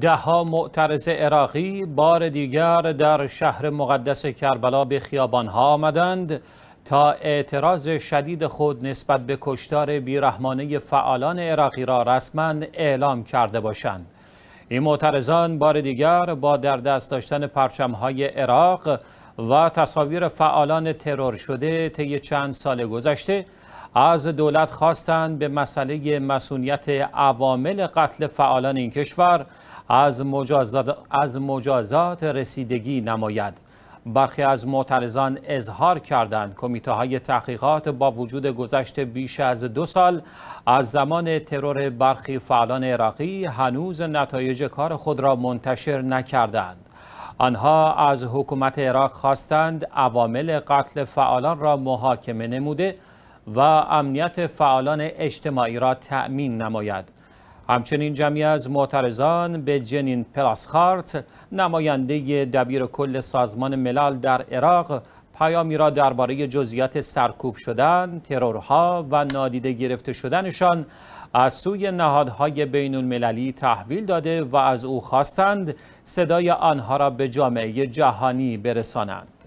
دهها معترض عراقی بار دیگر در شهر مقدس کربلا به ها آمدند تا اعتراض شدید خود نسبت به کشتار بیرحمانه فعالان عراقی را رسما اعلام کرده باشند این معترضان بار دیگر با در دست داشتن پرچمهای عراق و تصاویر فعالان ترور شده طی چند سال گذشته از دولت خواستند به مسئله مسئولیت عوامل قتل فعالان این کشور از مجازات, رسیدگی نماید برخی از معترضان اظهار کردند کمیته های تحقیقات با وجود گذشت بیش از دو سال از زمان ترور برخی فعالان عراقی هنوز نتایج کار خود را منتشر نکردند آنها از حکومت عراق خواستند عوامل قتل فعالان را محاکمه نموده و امنیت فعالان اجتماعی را تأمین نماید همچنین جمعی از معترضان به جنین پلاسخارت نماینده دبیر کل سازمان ملل در عراق پیامی را درباره جزئیات سرکوب شدن، ترورها و نادیده گرفته شدنشان از سوی نهادهای بین المللی تحویل داده و از او خواستند صدای آنها را به جامعه جهانی برسانند.